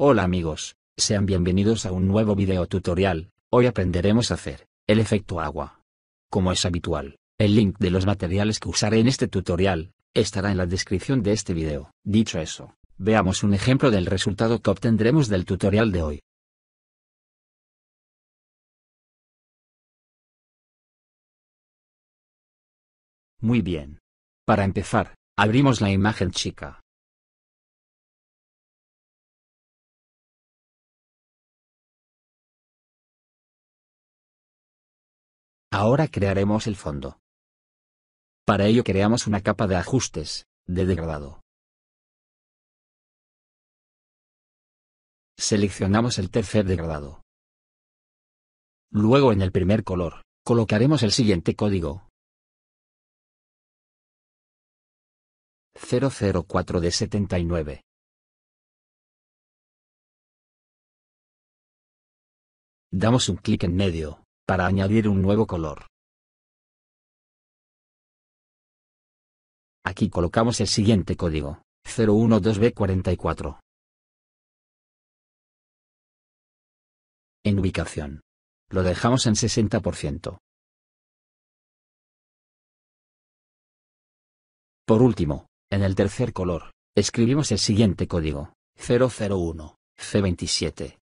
Hola amigos, sean bienvenidos a un nuevo video tutorial, hoy aprenderemos a hacer, el efecto agua. Como es habitual, el link de los materiales que usaré en este tutorial, estará en la descripción de este video. Dicho eso, veamos un ejemplo del resultado que obtendremos del tutorial de hoy. Muy bien. Para empezar, abrimos la imagen chica. Ahora crearemos el fondo. Para ello creamos una capa de ajustes, de degradado. Seleccionamos el tercer degradado. Luego en el primer color, colocaremos el siguiente código. 004 de 79. Damos un clic en medio para añadir un nuevo color. Aquí colocamos el siguiente código, 012B44. En ubicación. Lo dejamos en 60%. Por último, en el tercer color, escribimos el siguiente código, 001, C27.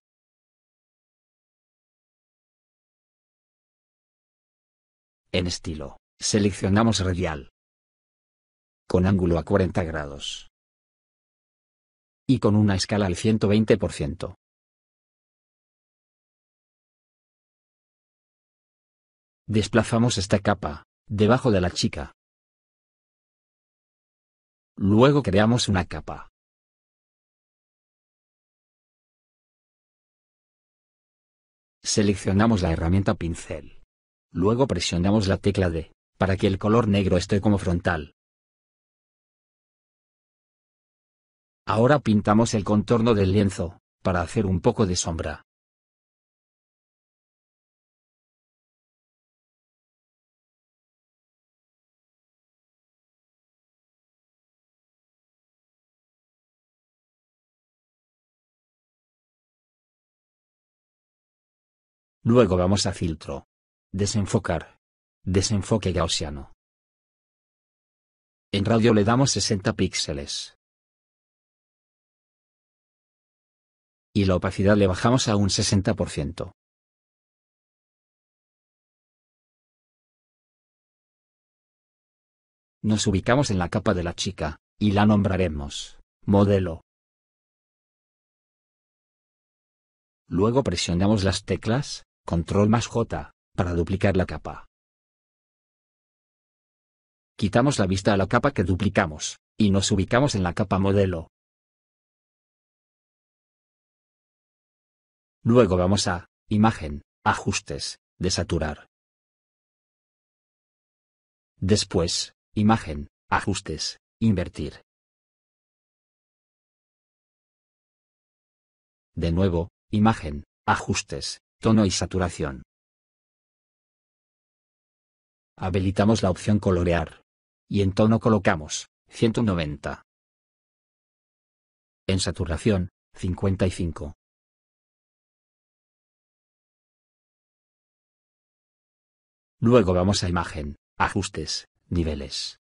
En estilo, seleccionamos radial. Con ángulo a 40 grados. Y con una escala al 120%. Desplazamos esta capa, debajo de la chica. Luego creamos una capa. Seleccionamos la herramienta pincel. Luego presionamos la tecla D, para que el color negro esté como frontal. Ahora pintamos el contorno del lienzo, para hacer un poco de sombra. Luego vamos a filtro. Desenfocar. Desenfoque gaussiano. En radio le damos 60 píxeles. Y la opacidad le bajamos a un 60%. Nos ubicamos en la capa de la chica, y la nombraremos, modelo. Luego presionamos las teclas, control más J, para duplicar la capa. Quitamos la vista a la capa que duplicamos, y nos ubicamos en la capa modelo. Luego vamos a Imagen, Ajustes, Desaturar. Después, Imagen, Ajustes, Invertir. De nuevo, Imagen, Ajustes, Tono y Saturación habilitamos la opción colorear. Y en tono colocamos 190. En saturación, 55. Luego vamos a imagen, ajustes, niveles.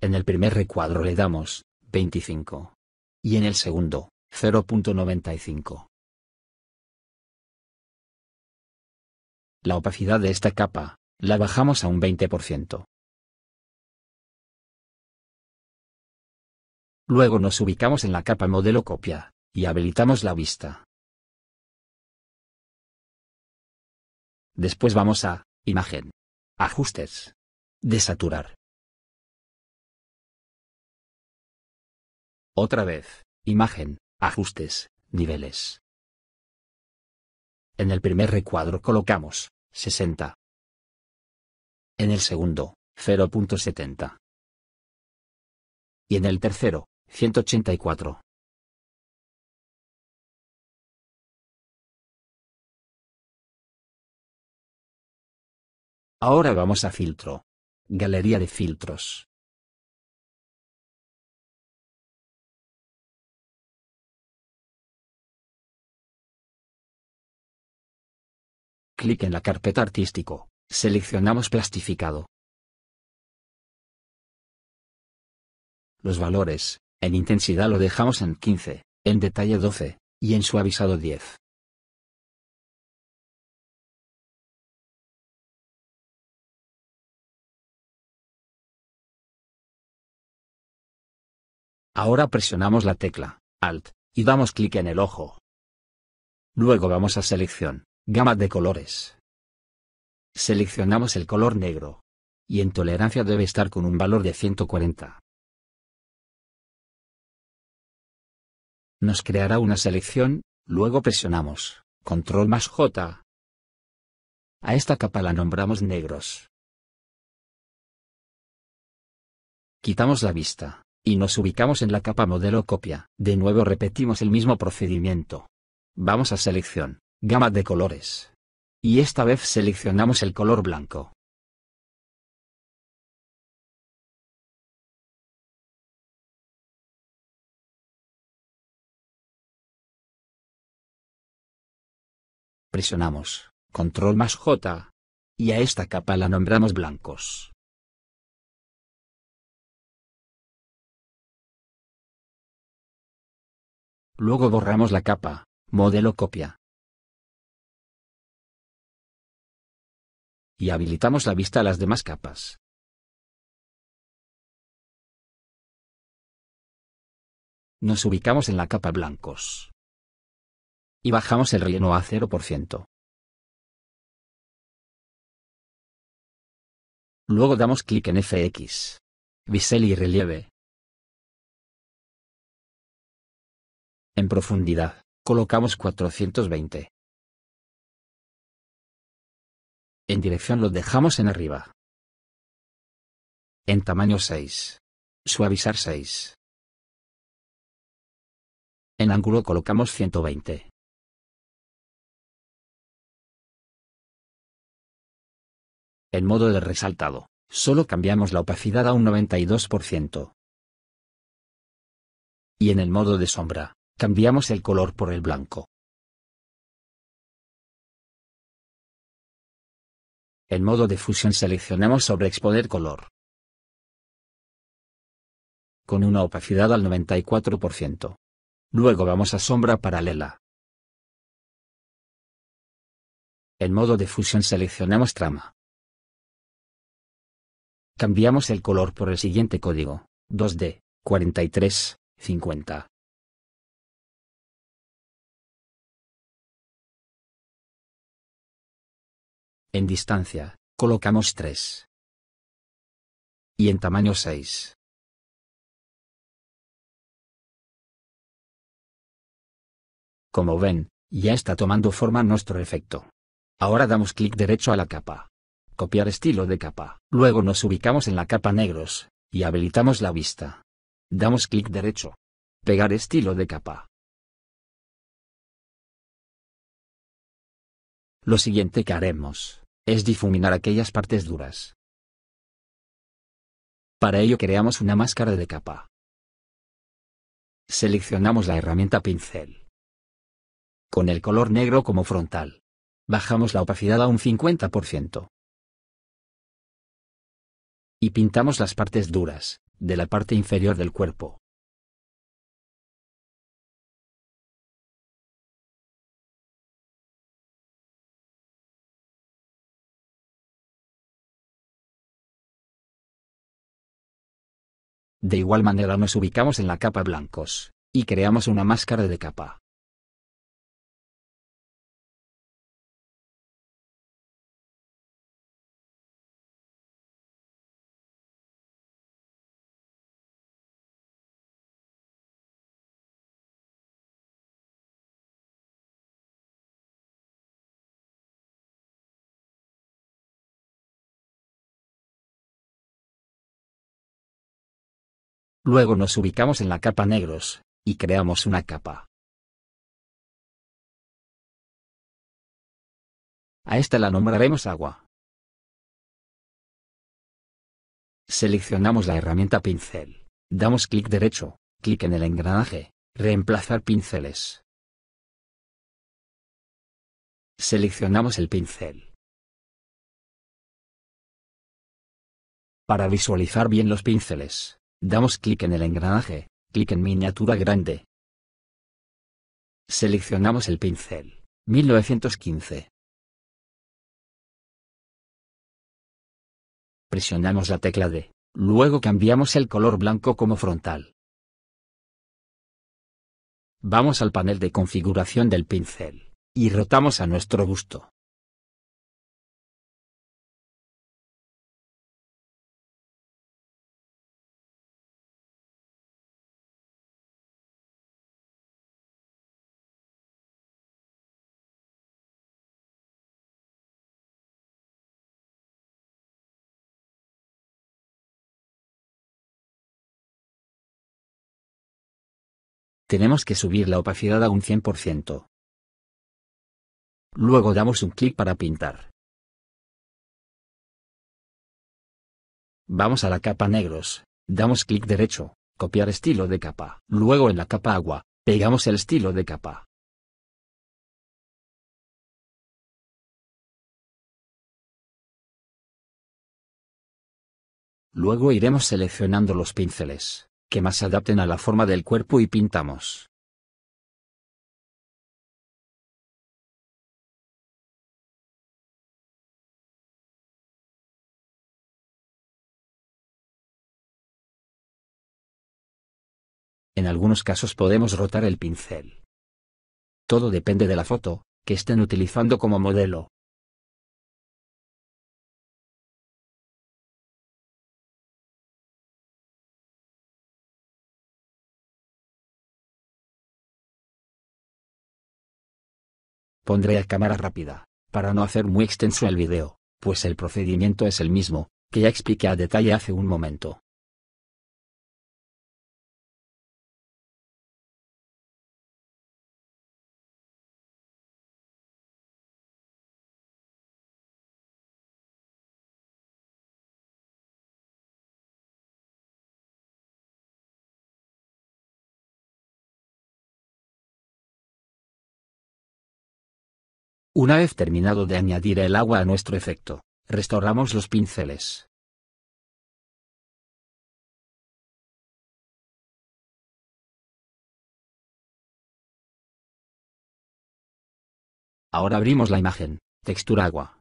En el primer recuadro le damos 25. Y en el segundo, 0.95. La opacidad de esta capa, la bajamos a un 20%. Luego nos ubicamos en la capa modelo copia, y habilitamos la vista. Después vamos a Imagen. Ajustes. Desaturar. Otra vez, Imagen, Ajustes, Niveles. En el primer recuadro colocamos 60. En el segundo, 0.70. Y en el tercero, 184. Ahora vamos a filtro. Galería de filtros. clic en la carpeta Artístico, seleccionamos Plastificado. Los valores, en intensidad lo dejamos en 15, en detalle 12, y en suavizado 10. Ahora presionamos la tecla Alt y damos clic en el ojo. Luego vamos a Selección, Gama de colores. Seleccionamos el color negro. Y en tolerancia debe estar con un valor de 140. Nos creará una selección, luego presionamos Control más J. A esta capa la nombramos negros. Quitamos la vista, y nos ubicamos en la capa modelo copia. De nuevo repetimos el mismo procedimiento. Vamos a selección, Gama de colores. Y esta vez seleccionamos el color blanco. Presionamos Control más J. Y a esta capa la nombramos blancos. Luego borramos la capa, modelo copia, y habilitamos la vista a las demás capas. Nos ubicamos en la capa blancos. Y bajamos el relleno a 0%. Luego damos clic en FX. Bisel y relieve. En profundidad, colocamos 420. en dirección lo dejamos en arriba. En tamaño 6. Suavizar 6. En ángulo colocamos 120. En modo de resaltado, solo cambiamos la opacidad a un 92%. Y en el modo de sombra, cambiamos el color por el blanco. En modo de fusión seleccionamos sobre exponer color. Con una opacidad al 94%. Luego vamos a sombra paralela. En modo de fusión seleccionamos trama. Cambiamos el color por el siguiente código, 2D, 43, 50. En distancia, colocamos 3. Y en tamaño 6. Como ven, ya está tomando forma nuestro efecto. Ahora damos clic derecho a la capa. Copiar estilo de capa. Luego nos ubicamos en la capa negros, y habilitamos la vista. Damos clic derecho. Pegar estilo de capa. Lo siguiente que haremos es difuminar aquellas partes duras. Para ello creamos una máscara de capa. Seleccionamos la herramienta pincel. Con el color negro como frontal. Bajamos la opacidad a un 50%. Y pintamos las partes duras, de la parte inferior del cuerpo. De igual manera nos ubicamos en la capa blancos, y creamos una máscara de capa. Luego nos ubicamos en la capa negros, y creamos una capa. A esta la nombraremos agua. Seleccionamos la herramienta pincel. Damos clic derecho, clic en el engranaje, reemplazar pinceles. Seleccionamos el pincel. Para visualizar bien los pinceles, Damos clic en el engranaje, clic en miniatura grande. Seleccionamos el pincel. 1915. Presionamos la tecla D. Luego cambiamos el color blanco como frontal. Vamos al panel de configuración del pincel. Y rotamos a nuestro gusto. tenemos que subir la opacidad a un 100%. Luego damos un clic para pintar. Vamos a la capa negros, damos clic derecho, copiar estilo de capa. Luego en la capa agua, pegamos el estilo de capa. Luego iremos seleccionando los pinceles que más se adapten a la forma del cuerpo y pintamos. En algunos casos podemos rotar el pincel. Todo depende de la foto, que estén utilizando como modelo. Pondré a cámara rápida, para no hacer muy extenso el video, pues el procedimiento es el mismo, que ya expliqué a detalle hace un momento. Una vez terminado de añadir el agua a nuestro efecto, restauramos los pinceles. Ahora abrimos la imagen, textura agua.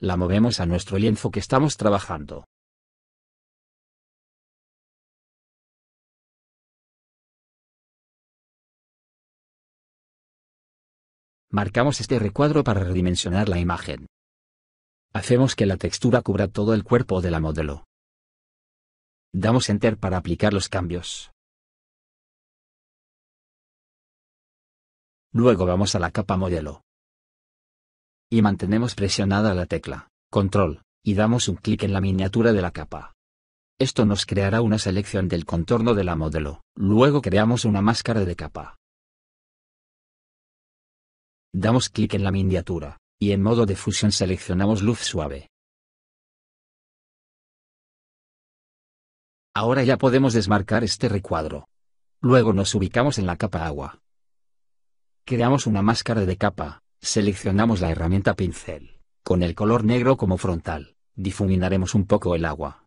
La movemos a nuestro lienzo que estamos trabajando. Marcamos este recuadro para redimensionar la imagen. Hacemos que la textura cubra todo el cuerpo de la modelo. Damos Enter para aplicar los cambios. Luego vamos a la capa modelo. Y mantenemos presionada la tecla, Control, y damos un clic en la miniatura de la capa. Esto nos creará una selección del contorno de la modelo. Luego creamos una máscara de capa. Damos clic en la miniatura, y en modo de fusión seleccionamos luz suave. Ahora ya podemos desmarcar este recuadro. Luego nos ubicamos en la capa agua. Creamos una máscara de capa, seleccionamos la herramienta pincel, con el color negro como frontal, difuminaremos un poco el agua.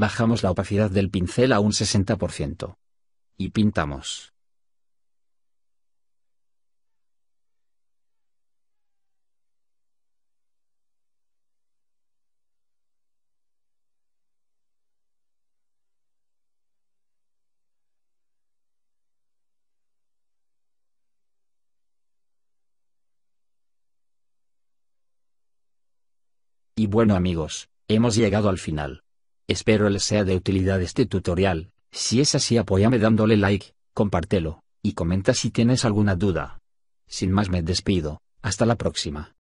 Bajamos la opacidad del pincel a un 60%. Y pintamos. Y bueno amigos, hemos llegado al final. Espero les sea de utilidad este tutorial, si es así apóyame dándole like, compártelo, y comenta si tienes alguna duda. Sin más me despido, hasta la próxima.